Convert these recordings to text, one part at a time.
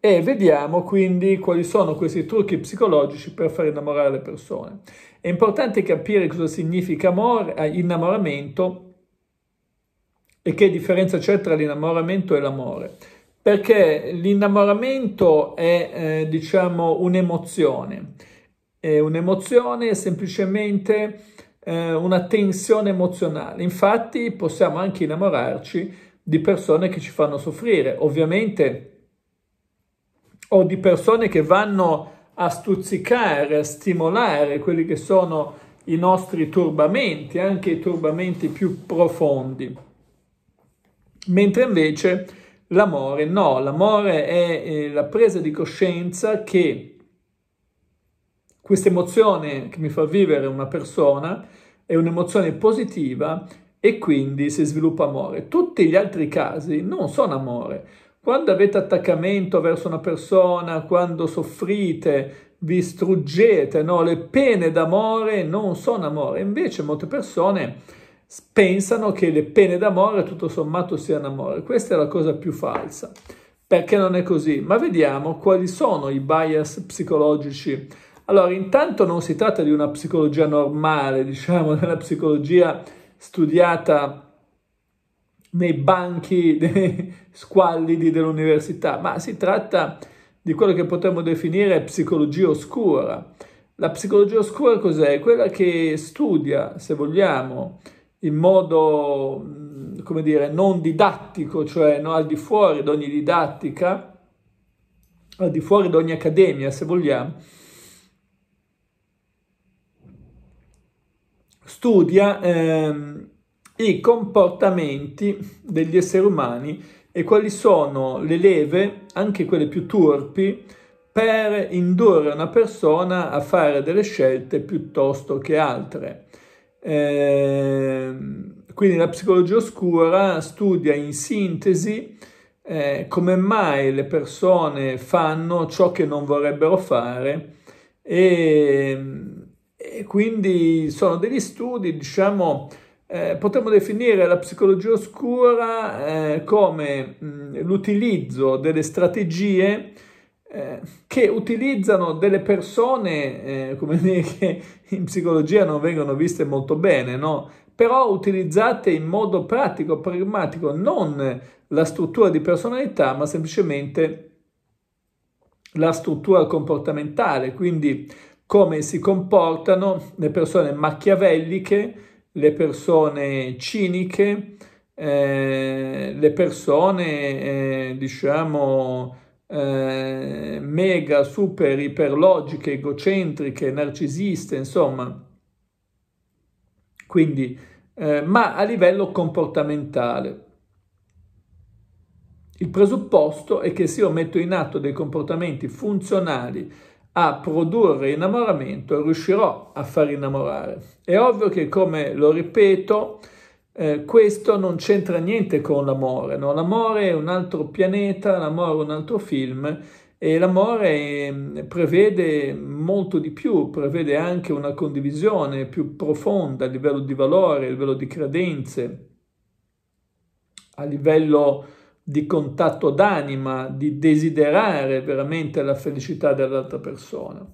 E vediamo quindi quali sono questi trucchi psicologici per far innamorare le persone. È importante capire cosa significa amore, eh, innamoramento e che differenza c'è tra l'innamoramento e l'amore. Perché l'innamoramento è, eh, diciamo, un'emozione. È un'emozione è semplicemente eh, una tensione emozionale. Infatti possiamo anche innamorarci di persone che ci fanno soffrire. Ovviamente o di persone che vanno a stuzzicare, a stimolare quelli che sono i nostri turbamenti, anche i turbamenti più profondi. Mentre invece l'amore no, l'amore è eh, la presa di coscienza che questa emozione che mi fa vivere una persona è un'emozione positiva e quindi si sviluppa amore. Tutti gli altri casi non sono amore, quando avete attaccamento verso una persona, quando soffrite, vi struggete, no? le pene d'amore non sono amore. Invece molte persone pensano che le pene d'amore tutto sommato siano amore. Questa è la cosa più falsa, perché non è così. Ma vediamo quali sono i bias psicologici. Allora, intanto non si tratta di una psicologia normale, diciamo, della psicologia studiata nei banchi squallidi dell'università, ma si tratta di quello che potremmo definire psicologia oscura. La psicologia oscura cos'è? Quella che studia, se vogliamo, in modo, mm, come dire, non didattico, cioè no, al di fuori di ogni didattica, al di fuori di ogni accademia, se vogliamo, studia ehm, i comportamenti degli esseri umani e quali sono le leve, anche quelle più turpi, per indurre una persona a fare delle scelte piuttosto che altre. Eh, quindi la psicologia oscura studia in sintesi eh, come mai le persone fanno ciò che non vorrebbero fare e, e quindi sono degli studi, diciamo, eh, potremmo definire la psicologia oscura eh, come mh, mm, l'utilizzo delle strategie eh, che utilizzano delle persone, eh, come dire, che in psicologia non vengono viste molto bene, no? però utilizzate in modo pratico, pragmatico, non la struttura di personalità, ma semplicemente la struttura comportamentale, quindi come si comportano le persone machiavelliche le persone ciniche, eh, le persone, eh, diciamo, eh, mega, super, iperlogiche, egocentriche, narcisiste, insomma. Quindi, eh, ma a livello comportamentale. Il presupposto è che se io metto in atto dei comportamenti funzionali a produrre innamoramento, riuscirò a far innamorare. È ovvio che, come lo ripeto, eh, questo non c'entra niente con l'amore. No? L'amore è un altro pianeta, l'amore è un altro film e l'amore ehm, prevede molto di più, prevede anche una condivisione più profonda a livello di valore, a livello di credenze, a livello di contatto d'anima, di desiderare veramente la felicità dell'altra persona.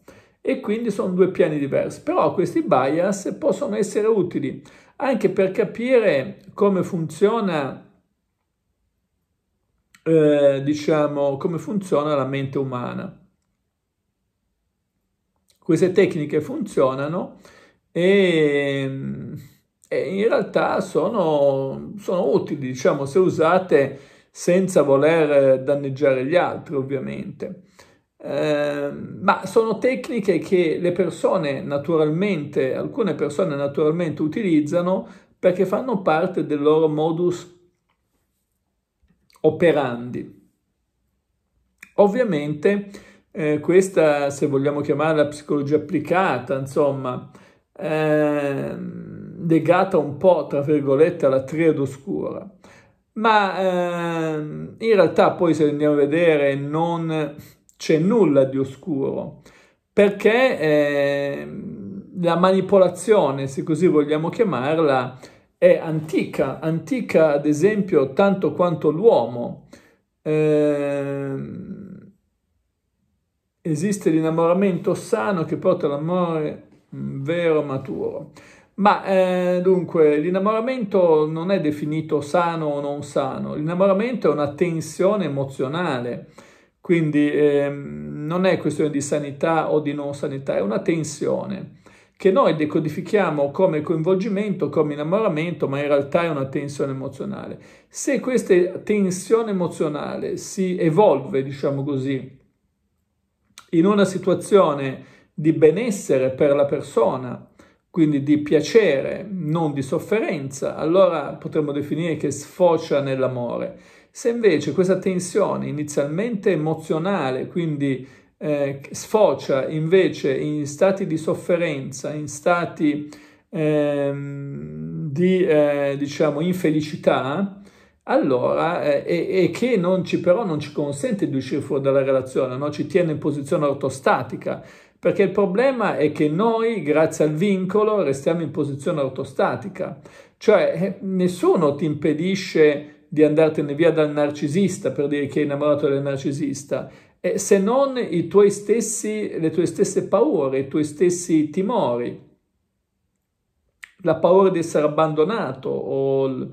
E quindi sono due piani diversi, però questi bias possono essere utili anche per capire come funziona, eh, diciamo, come funziona la mente umana. Queste tecniche funzionano e, e in realtà sono, sono utili, diciamo, se usate senza voler danneggiare gli altri ovviamente. Eh, ma sono tecniche che le persone naturalmente, alcune persone naturalmente utilizzano perché fanno parte del loro modus operandi. Ovviamente eh, questa, se vogliamo chiamarla psicologia applicata, insomma, eh, legata un po', tra virgolette, alla triade oscura ma ehm, in realtà poi se andiamo a vedere non c'è nulla di oscuro, perché ehm, la manipolazione, se così vogliamo chiamarla, è antica, antica ad esempio tanto quanto l'uomo. Ehm, esiste l'innamoramento sano che porta all'amore mm, vero maturo. Ma eh, dunque l'innamoramento non è definito sano o non sano, l'innamoramento è una tensione emozionale, quindi eh, non è questione di sanità o di non sanità, è una tensione che noi decodifichiamo come coinvolgimento, come innamoramento, ma in realtà è una tensione emozionale. Se questa tensione emozionale si evolve, diciamo così, in una situazione di benessere per la persona, quindi di piacere, non di sofferenza, allora potremmo definire che sfocia nell'amore. Se invece questa tensione inizialmente emozionale, quindi eh, sfocia invece in stati di sofferenza, in stati ehm, di eh, diciamo infelicità, allora, eh, e, e, che non ci, però non ci consente di uscire fuori dalla relazione, no? ci tiene in posizione ortostatica, perché il problema è che noi, grazie al vincolo, restiamo in posizione autostatica. Cioè, eh, nessuno ti impedisce di andartene via dal narcisista per dire che è innamorato del narcisista, se non tuoi stessi, le tue stesse paure, i tuoi stessi timori. La paura di essere abbandonato o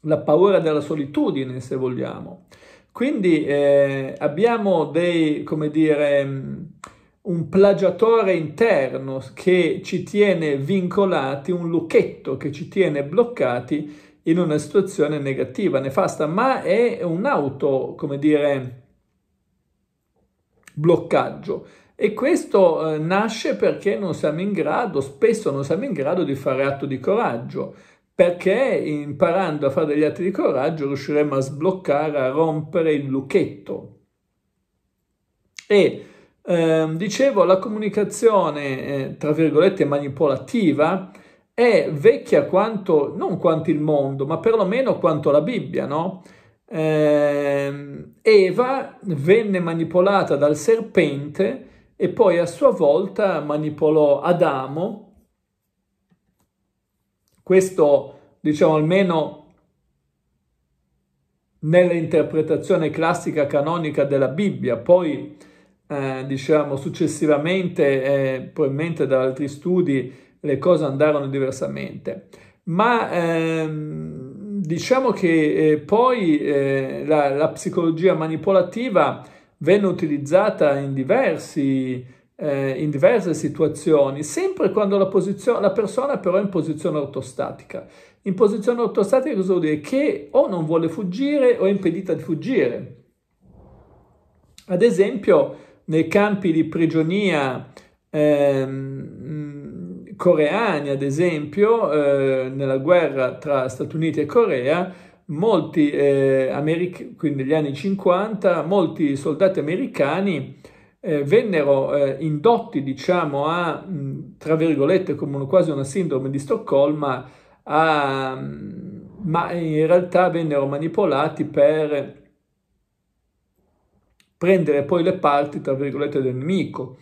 la paura della solitudine, se vogliamo. Quindi eh, abbiamo dei, come dire, mm, un plagiatore interno che ci tiene vincolati, un lucchetto che ci tiene bloccati in una situazione negativa, nefasta, ma è un'auto, come dire, bloccaggio. E questo eh, nasce perché non siamo in grado, spesso non siamo in grado di fare atto di coraggio perché imparando a fare degli atti di coraggio riusciremo a sbloccare, a rompere il lucchetto. E eh, dicevo, la comunicazione, eh, tra virgolette, manipolativa è vecchia quanto, non quanto il mondo, ma perlomeno quanto la Bibbia, no? Eh, Eva venne manipolata dal serpente e poi a sua volta manipolò Adamo questo, diciamo, almeno nell'interpretazione classica canonica della Bibbia. Poi, eh, diciamo, successivamente, eh, probabilmente da altri studi, le cose andarono diversamente. Ma ehm, diciamo che eh, poi eh, la, la, psicologia manipolativa venne utilizzata in diversi eh, in diverse situazioni, sempre quando la, la persona però è in posizione ortostatica. In posizione ortostatica cosa vuol dire? Che o non vuole fuggire o è impedita di fuggire. Ad esempio, nei campi di prigionia ehm, mm, coreani, ad esempio, eh, nella guerra tra Stati Uniti e Corea, molti eh, americ- quindi negli anni 50, molti soldati americani eh, vennero eh, indotti, diciamo, a, tra virgolette, come una, quasi una sindrome di Stoccolma, a, ma in realtà vennero manipolati per prendere poi le parti, tra virgolette, del nemico,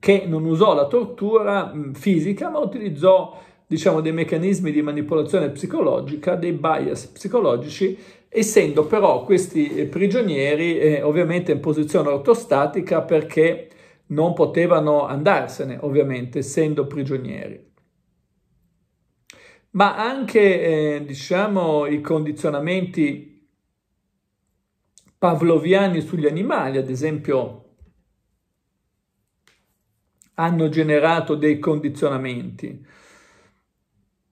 che non usò la tortura mh, fisica, ma utilizzò diciamo, dei meccanismi di manipolazione psicologica, dei bias psicologici essendo però questi eh, prigionieri eh, ovviamente in posizione ortostatica perché non potevano andarsene, ovviamente, essendo prigionieri. Ma anche, eh, diciamo, i condizionamenti pavloviani sugli animali, ad esempio, hanno generato dei condizionamenti.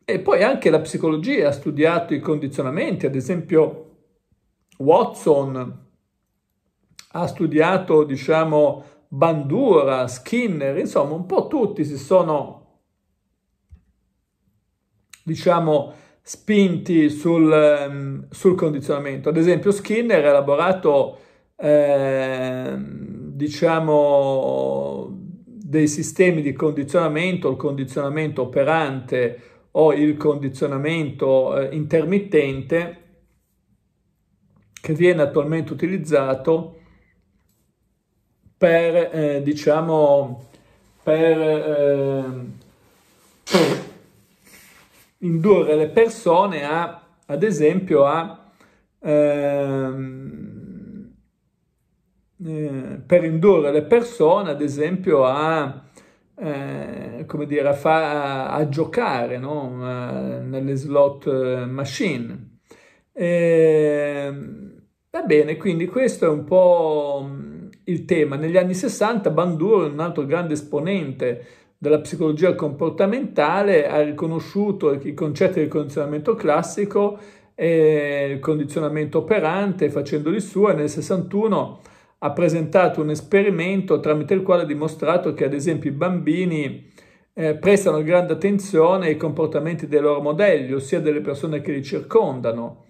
E poi anche la psicologia ha studiato i condizionamenti, ad esempio Watson ha studiato, diciamo, Bandura, Skinner, insomma, un po' tutti si sono, diciamo, spinti sul, ehm, sul condizionamento. Ad esempio, Skinner ha elaborato, eh, diciamo, dei sistemi di condizionamento, il condizionamento operante o il condizionamento eh, intermittente, che viene attualmente utilizzato per, eh, diciamo, per eh, indurre le persone a, ad esempio, a, ehm, eh, per indurre le persone, ad esempio, a, eh, come dire, a, fa, a giocare no? nelle slot eh, machine. E, ehm, Va bene, quindi questo è un po' mm, il tema. Negli anni 60 Bandura, un altro grande esponente della psicologia comportamentale, ha riconosciuto i concetti del condizionamento classico e il condizionamento operante facendoli suo e nel 61 ha presentato un esperimento tramite il quale ha dimostrato che ad esempio i bambini eh, prestano grande attenzione ai comportamenti dei loro modelli, ossia delle persone che li circondano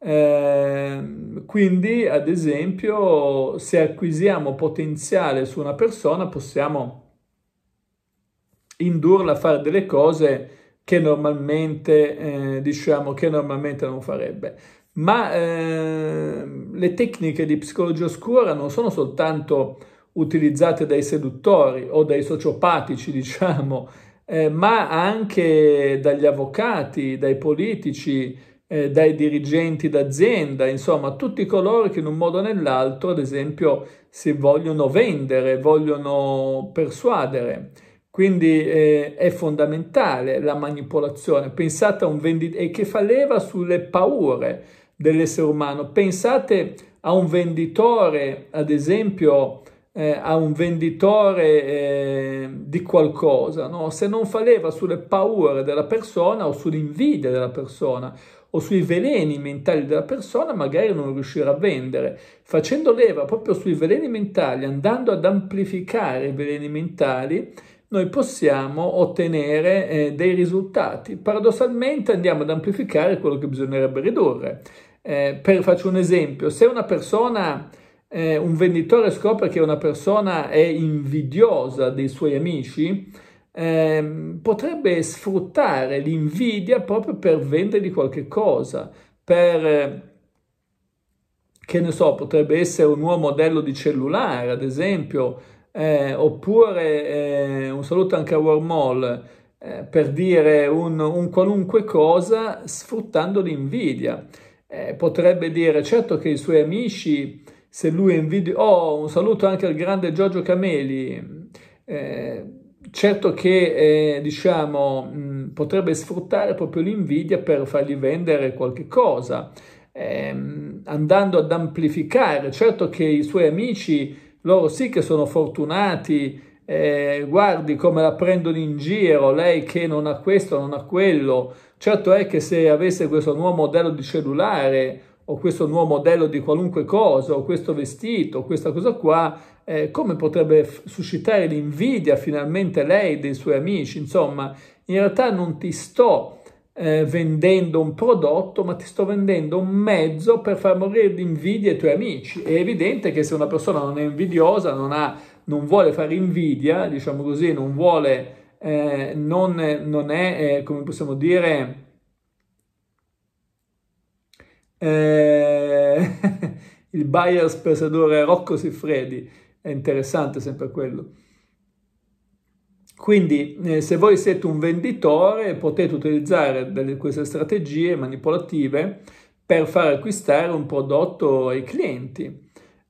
eh, quindi, ad esempio, se acquisiamo potenziale su una persona, possiamo indurla a fare delle cose che normalmente, eh, diciamo, che normalmente non farebbe. Ma eh, le tecniche di psicologia oscura non sono soltanto utilizzate dai seduttori o dai sociopatici, diciamo, eh, ma anche dagli avvocati, dai politici, eh, dai dirigenti d'azienda, insomma tutti coloro che in un modo o nell'altro, ad esempio, si vogliono vendere, vogliono persuadere. Quindi eh, è fondamentale la manipolazione. Pensate a un venditore che fa leva sulle paure dell'essere umano. Pensate a un venditore, ad esempio, eh, a un venditore eh, di qualcosa, no? se non fa leva sulle paure della persona o sull'invidia della persona o sui veleni mentali della persona magari non riuscirà a vendere. Facendo leva proprio sui veleni mentali, andando ad amplificare i veleni mentali, noi possiamo ottenere eh, dei risultati. Paradossalmente andiamo ad amplificare quello che bisognerebbe ridurre. Eh, per, faccio un esempio, se una persona... Eh, un venditore scopre che una persona è invidiosa dei suoi amici, eh, potrebbe sfruttare l'invidia proprio per vendergli qualche cosa, per eh, che ne so, potrebbe essere un nuovo modello di cellulare, ad esempio, eh, oppure eh, un saluto anche a Warmall eh, per dire un, un, qualunque cosa sfruttando l'invidia. Eh, potrebbe dire certo che i suoi amici, se lui invidia, oh, un saluto anche al grande Giorgio Cameli. Eh, certo che eh, diciamo, mh, mm, potrebbe sfruttare proprio l'invidia per fargli vendere qualche cosa, ehm, andando ad amplificare. Certo che i suoi amici, loro sì che sono fortunati, eh, guardi come la prendono in giro, lei che non ha questo, non ha quello. Certo è che se avesse questo nuovo modello di cellulare o questo nuovo modello di qualunque cosa o questo vestito, questa cosa qua, eh, come potrebbe suscitare l'invidia finalmente lei dei suoi amici, insomma, in realtà non ti sto eh, vendendo un prodotto, ma ti sto vendendo un mezzo per far morire l'invidia ai tuoi amici. È evidente che se una persona non è invidiosa, non, ha, non vuole fare invidia, diciamo così, non vuole, eh, non, non, è, eh, come possiamo dire, eh, il buyer spesatore Rocco Siffredi, è interessante sempre quello. Quindi eh, se voi siete un venditore potete utilizzare delle, queste strategie manipolative per far acquistare un prodotto ai clienti.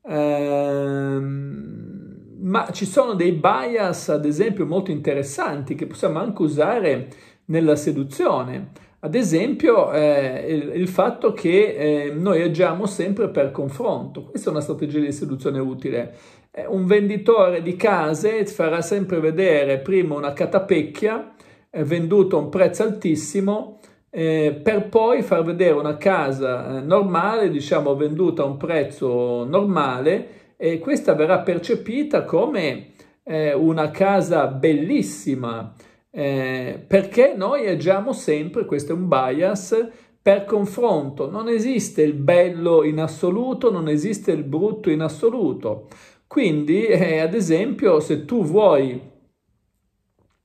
Ehm, ma ci sono dei bias ad esempio molto interessanti che possiamo anche usare nella seduzione. Ad esempio eh, il, il, fatto che eh, noi agiamo sempre per confronto, questa è una strategia di seduzione utile. Eh, un venditore di case farà sempre vedere prima una catapecchia eh, venduta a un prezzo altissimo eh, per poi far vedere una casa eh, normale, diciamo venduta a un prezzo normale e questa verrà percepita come una casa bellissima eh, perché noi agiamo sempre, questo è un bias, per confronto. Non esiste il bello in assoluto, non esiste il brutto in assoluto. Quindi, eh, ad esempio, se tu vuoi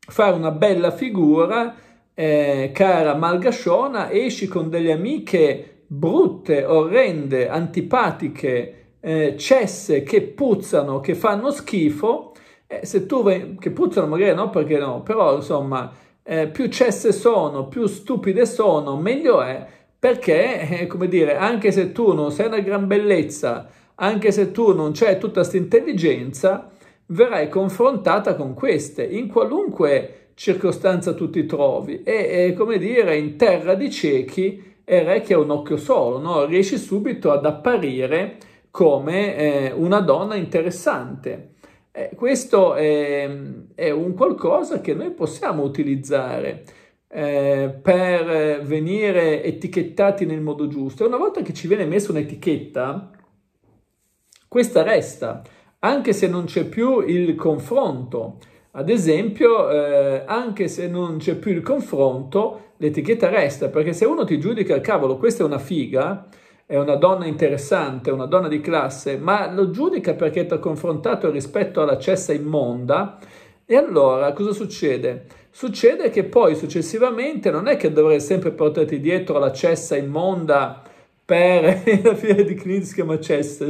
fare una bella figura, eh, cara Malgasciona, esci con delle amiche brutte, orrende, antipatiche, eh, cesse, che puzzano, che fanno schifo, eh, se tu vai, che puzzano magari no, perché no, però insomma, eh, più cesse sono, più stupide sono, meglio è, perché, eh, come dire, anche se tu non sei una gran bellezza, anche se tu non c'è tutta questa intelligenza, verrai confrontata con queste, in qualunque circostanza tu ti trovi. E, e come dire, in terra di ciechi è re che ha un occhio solo, no? riesci subito ad apparire come eh, una donna interessante. Eh, questo è, ehm, è, un qualcosa che noi possiamo utilizzare eh, per venire etichettati nel modo giusto. E una volta che ci viene messa un'etichetta, questa resta, anche se non c'è più il confronto. Ad esempio, eh, anche se non c'è più il confronto, l'etichetta resta, perché se uno ti giudica, cavolo, questa è una figa, è una donna interessante, una donna di classe, ma lo giudica perché ti ha confrontato rispetto alla cessa immonda. E allora cosa succede? Succede che poi successivamente non è che dovrei sempre portarti dietro la cessa immonda per la fine di si chiama cessa,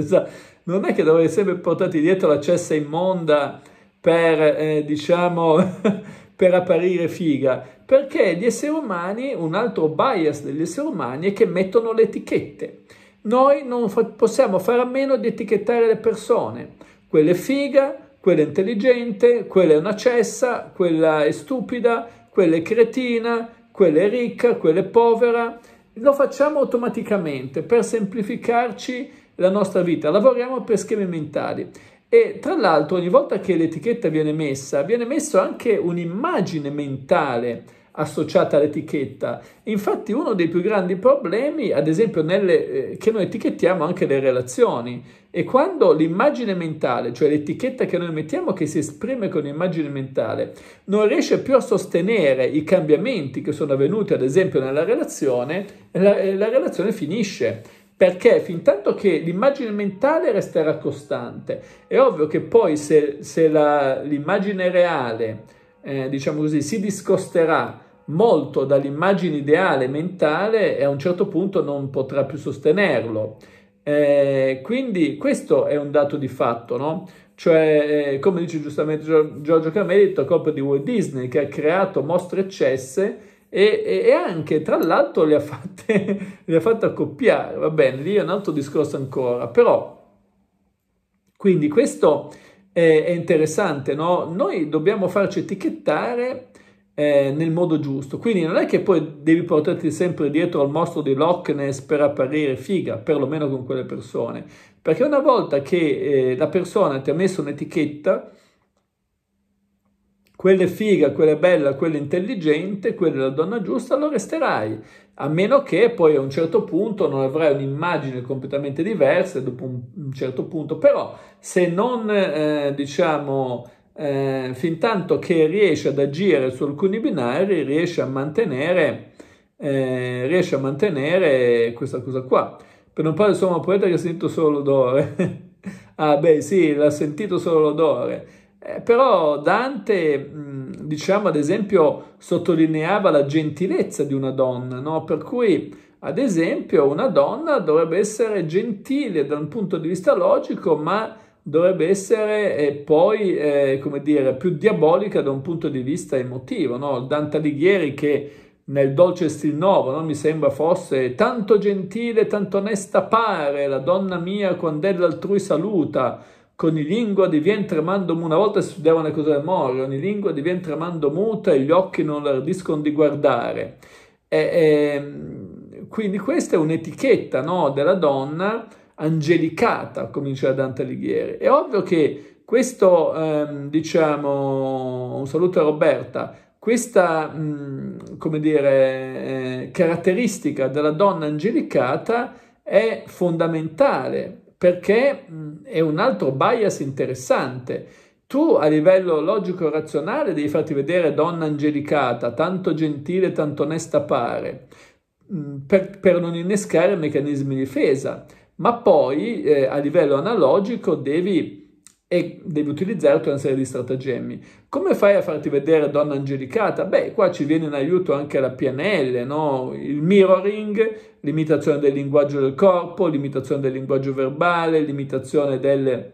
non è che dovrei sempre portarti dietro la cessa immonda per, eh, diciamo... per apparire figa, perché gli esseri umani, un altro bias degli esseri umani è che mettono le etichette. Noi non fa- possiamo fare a meno di etichettare le persone, quella è figa, quella è intelligente, quella è una cessa, quella è stupida, quella è cretina, quella è ricca, quella è povera. Lo facciamo automaticamente per semplificarci la nostra vita, lavoriamo per schemi mentali. E tra l'altro ogni volta che l'etichetta viene messa, viene messa anche un'immagine mentale associata all'etichetta. Infatti uno dei più grandi problemi, ad esempio, nelle, eh, che noi etichettiamo anche le relazioni. E quando l'immagine mentale, cioè l'etichetta che noi mettiamo, che si esprime con l'immagine mentale, non riesce più a sostenere i cambiamenti che sono avvenuti, ad esempio, nella relazione, la, eh, la relazione finisce perché fin tanto che l'immagine mentale resterà costante, è ovvio che poi se, se l'immagine reale, eh, diciamo così, si discosterà molto dall'immagine ideale mentale a un certo punto non potrà più sostenerlo. Eh, quindi questo è un dato di fatto, no? Cioè, eh, come dice giustamente Giorgio Camelli, colpa di Walt Disney che ha creato mostre eccesse e, e, anche tra l'altro le ha fatte le ha fatte accoppiare va bene lì è un altro discorso ancora però quindi questo è, è interessante no? noi dobbiamo farci etichettare eh, nel modo giusto quindi non è che poi devi portarti sempre dietro al mostro di Loch Ness per apparire figa perlomeno con quelle persone perché una volta che eh, la persona ti ha messo un'etichetta quella è figa, quella è bella, quella è intelligente, quella è la donna giusta, lo resterai. A meno che poi a un certo punto non avrai un'immagine completamente diversa dopo un, certo punto. Però se non, eh, diciamo, eh, fin tanto che riesci ad agire su alcuni binari, riesci a mantenere, eh, riesci a mantenere questa cosa qua. Per non parlare, insomma, un poeta che ha sentito solo l'odore. ah, beh, sì, l'ha sentito solo l'odore. Eh, però Dante, mh, diciamo ad esempio, sottolineava la gentilezza di una donna, no? per cui ad esempio una donna dovrebbe essere gentile da un punto di vista logico, ma dovrebbe essere eh, poi, eh, come dire, più diabolica da un punto di vista emotivo. No? Dante Alighieri che nel Dolce Stil Novo no? mi sembra fosse tanto gentile, tanto onesta pare, la donna mia quando è l'altrui saluta, con i lingua diviene tremando muta. Una volta si studiavano le cose del mori, ogni lingua diviene tremando muta e gli occhi non ardiscono di guardare. E, e, ehm, quindi questa è un'etichetta no, della donna angelicata, comincia Dante Alighieri. È ovvio che questo, ehm, diciamo, un saluto a Roberta, questa, mh, come dire, eh, caratteristica della donna angelicata è fondamentale perché mm, è un altro bias interessante. Tu a livello logico-razionale devi farti vedere donna angelicata, tanto gentile, tanto onesta pare, mm, per, per non innescare meccanismi di difesa, ma poi eh, a livello analogico devi e devi utilizzare tutta una serie di stratagemmi. Come fai a farti vedere donna angelicata? Beh, qua ci viene in aiuto anche la PNL, no? il mirroring, l'imitazione del linguaggio del corpo, l'imitazione del linguaggio verbale, l'imitazione delle,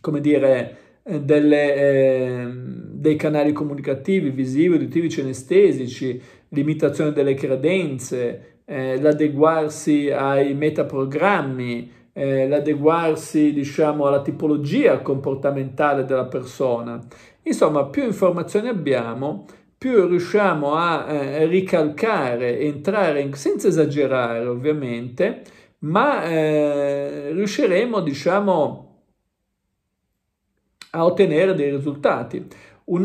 come dire, eh, delle, eh, dei canali comunicativi, visivi, uditivi, cinestesici, l'imitazione delle credenze, eh, l'adeguarsi ai metaprogrammi, eh, l'adeguarsi diciamo, alla tipologia comportamentale della persona. Insomma, più informazioni abbiamo, più riusciamo a eh, ricalcare, entrare in, senza esagerare ovviamente, ma eh, riusciremo diciamo, a ottenere dei risultati. Un,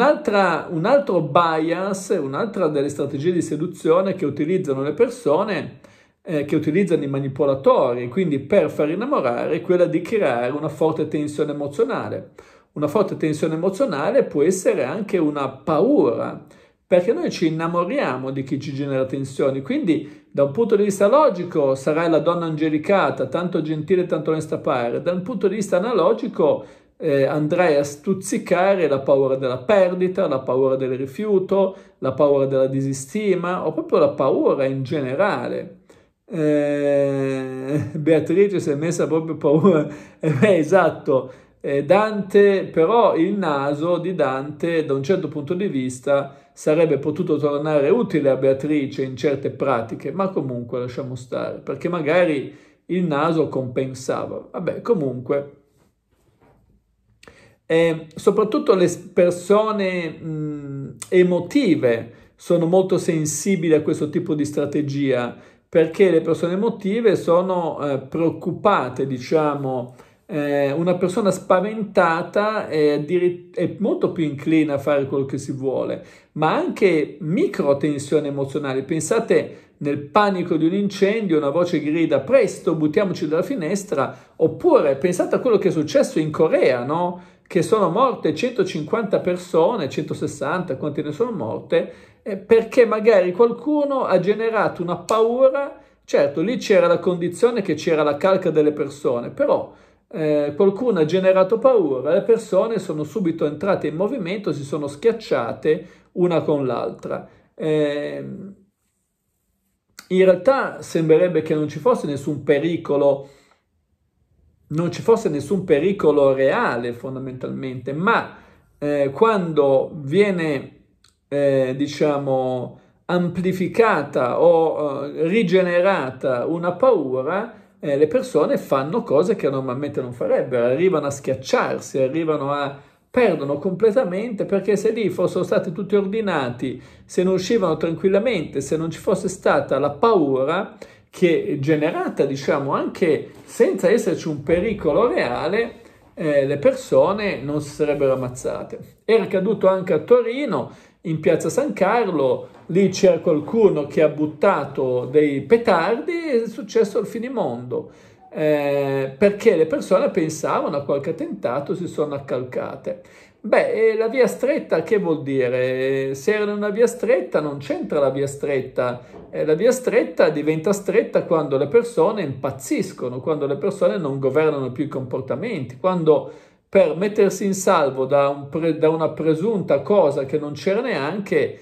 un altro bias, un'altra delle strategie di seduzione che utilizzano le persone eh, che utilizzano i manipolatori, quindi per far innamorare, è quella di creare una forte tensione emozionale. Una forte tensione emozionale può essere anche una paura, perché noi ci innamoriamo di chi ci genera tensioni, quindi da un punto di vista logico sarai la donna angelicata, tanto gentile, tanto onesta pare, da un punto di vista analogico eh, andrai a stuzzicare la paura della perdita, la paura del rifiuto, la paura della disistima o proprio la paura in generale. Eh, Beatrice si è messa proprio paura. Eh, esatto, eh, Dante, però il naso di Dante da un certo punto di vista sarebbe potuto tornare utile a Beatrice in certe pratiche, ma comunque lasciamo stare, perché magari il naso compensava. Vabbè, comunque. Eh, soprattutto le persone mh, mm, emotive sono molto sensibili a questo tipo di strategia perché le persone emotive sono eh, preoccupate, diciamo, eh, una persona spaventata è, è, molto più inclina a fare quello che si vuole, ma anche micro tensioni emozionali. Pensate nel panico di un incendio, una voce grida presto, buttiamoci dalla finestra, oppure pensate a quello che è successo in Corea, no? che sono morte 150 persone, 160, quante ne sono morte, eh, perché magari qualcuno ha generato una paura, certo lì c'era la condizione che c'era la calca delle persone, però eh, qualcuno ha generato paura, le persone sono subito entrate in movimento, si sono schiacciate una con l'altra. Eh, in realtà sembrerebbe che non ci fosse nessun pericolo, non ci fosse nessun pericolo reale fondamentalmente, ma eh, quando viene eh, diciamo, amplificata o eh, rigenerata una paura, eh, le persone fanno cose che normalmente non farebbero, arrivano a schiacciarsi, arrivano a perdono completamente perché se lì fossero stati tutti ordinati, se ne uscivano tranquillamente, se non ci fosse stata la paura che generata, diciamo, anche senza esserci un pericolo reale, eh, le persone non si sarebbero ammazzate. Era accaduto anche a Torino in piazza San Carlo, lì c'era qualcuno che ha buttato dei petardi e è successo il finimondo. Eh, perché le persone pensavano a qualche attentato si sono accalcate. Beh, la via stretta che vuol dire? Se era una via stretta non c'entra la via stretta, eh, la via stretta diventa stretta quando le persone impazziscono, quando le persone non governano più i comportamenti, quando per mettersi in salvo da, un pre, da una presunta cosa che non c'era neanche,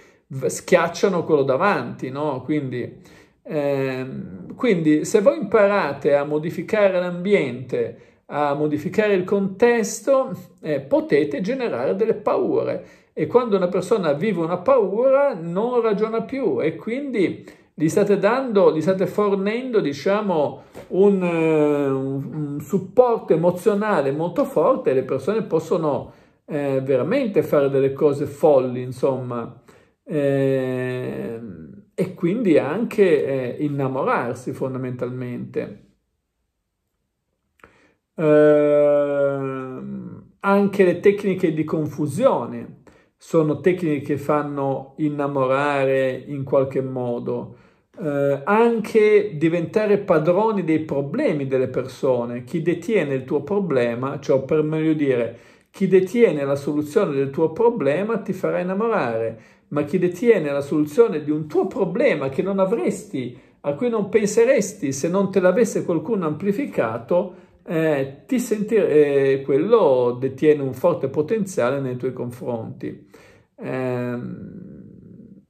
schiacciano quello davanti, no? Quindi, ehm, quindi se voi imparate a modificare l'ambiente, a modificare il contesto, eh, potete generare delle paure. E quando una persona vive una paura non ragiona più e quindi gli state dando, gli state fornendo, diciamo, eh, un, un supporto emozionale molto forte e le persone possono eh, veramente fare delle cose folli, insomma. Eh, e quindi anche eh, innamorarsi fondamentalmente. Eh, anche le tecniche di confusione sono tecniche che fanno innamorare in qualche modo eh, anche diventare padroni dei problemi delle persone. Chi detiene il tuo problema, cioè per meglio dire, chi detiene la soluzione del tuo problema ti farà innamorare, ma chi detiene la soluzione di un tuo problema che non avresti, a cui non penseresti se non te l'avesse qualcuno amplificato, eh, ti sentire, eh, quello detiene un forte potenziale nei tuoi confronti. Eh,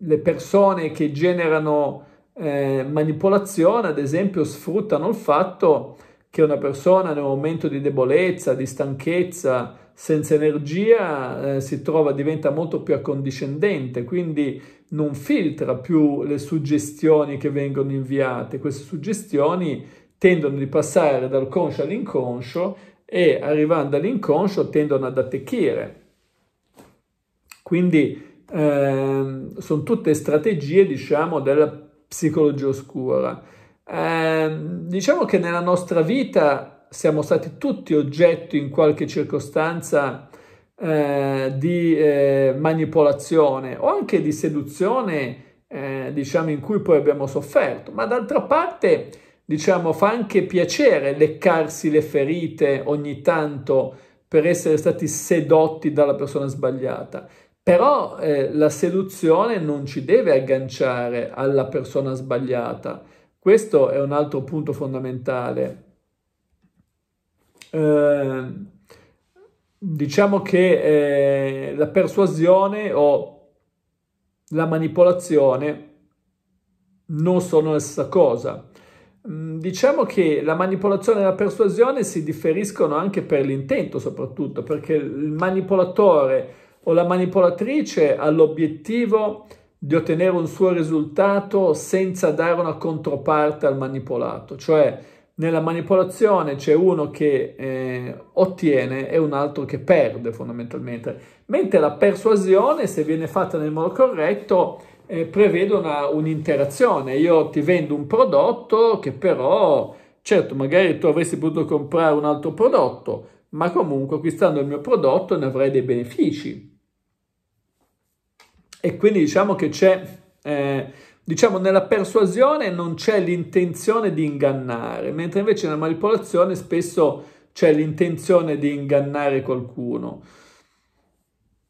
le persone che generano eh, manipolazione, ad esempio, sfruttano il fatto che una persona nel momento di debolezza, di stanchezza, senza energia, eh, si trova, diventa molto più accondiscendente, quindi non filtra più le suggestioni che vengono inviate. Queste suggestioni tendono di passare dal conscio all'inconscio e arrivando all'inconscio tendono ad attecchire. Quindi eh, sono tutte strategie, diciamo, della psicologia oscura. Eh, diciamo che nella nostra vita siamo stati tutti oggetto in qualche circostanza eh, di eh, manipolazione o anche di seduzione, eh, diciamo, in cui poi abbiamo sofferto, ma d'altra parte, diciamo, fa anche piacere leccarsi le ferite ogni tanto per essere stati sedotti dalla persona sbagliata. Però eh, la seduzione non ci deve agganciare alla persona sbagliata. Questo è un altro punto fondamentale. Eh, diciamo che eh, la persuasione o la manipolazione non sono la stessa cosa. Mm, diciamo che la manipolazione e la persuasione si differiscono anche per l'intento, soprattutto perché il manipolatore o la manipolatrice ha l'obiettivo di ottenere un suo risultato senza dare una controparte al manipolato, cioè nella manipolazione c'è uno che eh, ottiene e un altro che perde fondamentalmente, mentre la persuasione, se viene fatta nel modo corretto, eh, prevede una, un'interazione. Io ti vendo un prodotto che però, certo, magari tu avresti potuto comprare un altro prodotto, ma comunque acquistando il mio prodotto ne avrei dei benefici. E quindi diciamo che c'è, eh, diciamo nella persuasione non c'è l'intenzione di ingannare, mentre invece nella manipolazione spesso c'è l'intenzione di ingannare qualcuno.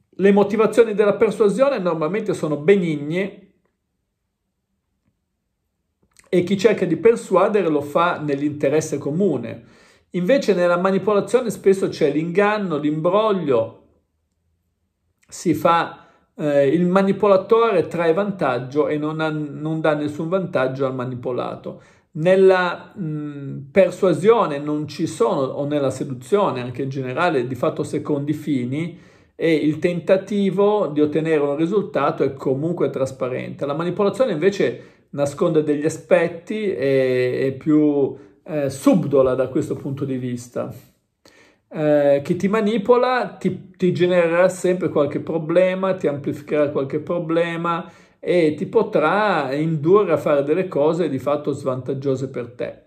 Le motivazioni della persuasione normalmente sono benigne e chi cerca di persuadere lo fa nell'interesse comune. Invece nella manipolazione spesso c'è l'inganno, l'imbroglio, si fa eh, il manipolatore trae vantaggio e non, ha, non, dà nessun vantaggio al manipolato. Nella mh, persuasione non ci sono, o nella seduzione anche in generale, di fatto secondi fini e il tentativo di ottenere un risultato è comunque trasparente. La manipolazione invece nasconde degli aspetti e è più eh, subdola da questo punto di vista eh, che ti manipola ti, ti genererà sempre qualche problema, ti amplificherà qualche problema e ti potrà indurre a fare delle cose di fatto svantaggiose per te.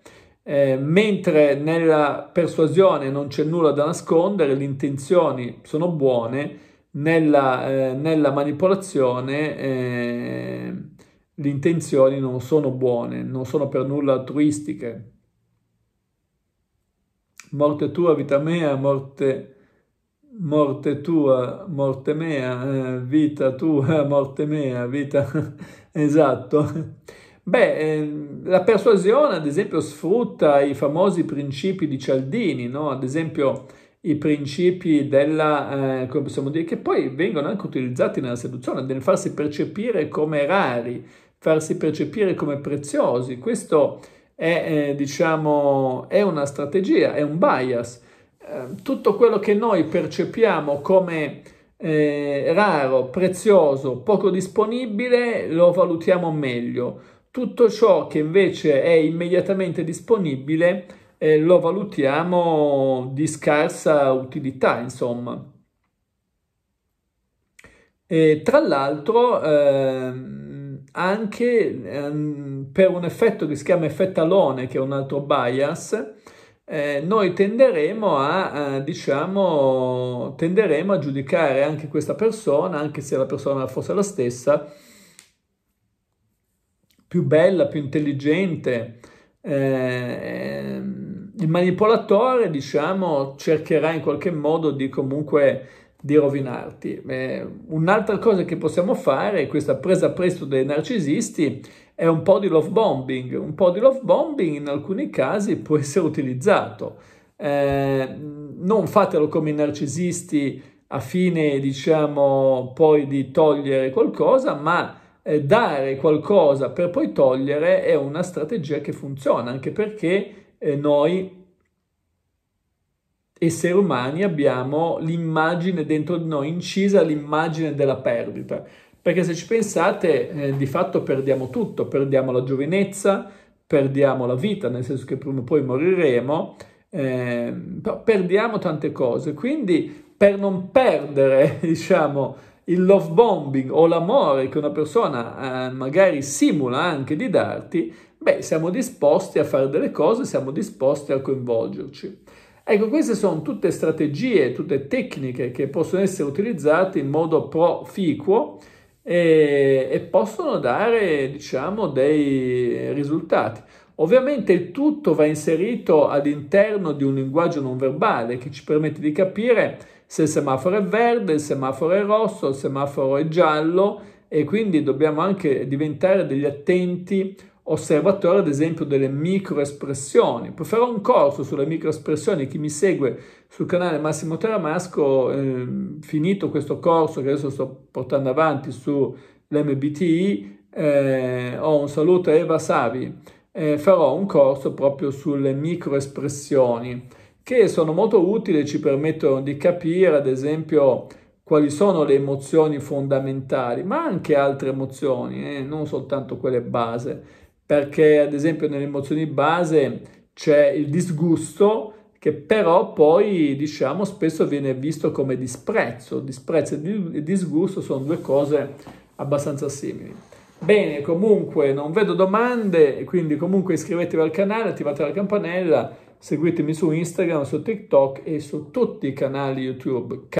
Eh, mentre nella persuasione non c'è nulla da nascondere, le intenzioni sono buone, nella, eh, nella manipolazione eh, le intenzioni non sono buone, non sono per nulla altruistiche, morte tua, vita mea, morte, morte tua, morte mea, eh, vita tua, morte mea, vita... esatto. Beh, ehm, la persuasione ad esempio sfrutta i famosi principi di Cialdini, no? ad esempio i principi della, eh, come possiamo dire, che poi vengono anche utilizzati nella seduzione, nel farsi percepire come rari, farsi percepire come preziosi. Questo è, eh, diciamo, è una strategia, è un bias. Eh, tutto quello che noi percepiamo come eh, raro, prezioso, poco disponibile, lo valutiamo meglio. Tutto ciò che invece è immediatamente disponibile eh, lo valutiamo di scarsa utilità, insomma. E tra l'altro, ehm, anche ehm, per un effetto che si chiama effetto alone, che è un altro bias, eh, noi tenderemo a, eh, diciamo, tenderemo a giudicare anche questa persona, anche se la persona fosse la stessa, più bella, più intelligente. Eh, il manipolatore, diciamo, cercherà in qualche modo di comunque di rovinarti. Eh, un'altra cosa che possiamo fare, questa presa presto dei narcisisti, è un po' di love bombing. Un po' di love bombing in alcuni casi può essere utilizzato. Eh, non fatelo come i narcisisti a fine, diciamo, poi di togliere qualcosa, ma eh, dare qualcosa per poi togliere è una strategia che funziona, anche perché eh, noi esseri umani abbiamo l'immagine dentro di noi incisa, l'immagine della perdita. Perché se ci pensate, eh, di fatto perdiamo tutto, perdiamo la giovinezza, perdiamo la vita, nel senso che prima o poi moriremo, eh, perdiamo tante cose. Quindi per non perdere, diciamo, il love bombing o l'amore che una persona eh, magari simula anche di darti, beh, siamo disposti a fare delle cose, siamo disposti a coinvolgerci. Ecco, queste sono tutte strategie, tutte tecniche che possono essere utilizzate in modo proficuo e, eh, e possono dare, diciamo, dei risultati. Ovviamente il tutto va inserito all'interno di un linguaggio non verbale che ci permette di capire se il semaforo è verde, il semaforo è rosso, il semaforo è giallo e quindi dobbiamo anche diventare degli attenti osservatore ad esempio delle microespressioni. Poi farò un corso sulle microespressioni, chi mi segue sul canale Massimo Teramasco, eh, finito questo corso che adesso sto portando avanti sull'MBTI, eh, ho un saluto a Eva Savi, eh, farò un corso proprio sulle microespressioni che sono molto utili e ci permettono di capire ad esempio quali sono le emozioni fondamentali, ma anche altre emozioni, eh, non soltanto quelle base perché ad esempio nelle emozioni base c'è il disgusto che però poi diciamo spesso viene visto come disprezzo, disprezzo e disgusto sono due cose abbastanza simili. Bene, comunque non vedo domande, quindi comunque iscrivetevi al canale, attivate la campanella, seguitemi su Instagram, su TikTok e su tutti i canali YouTube.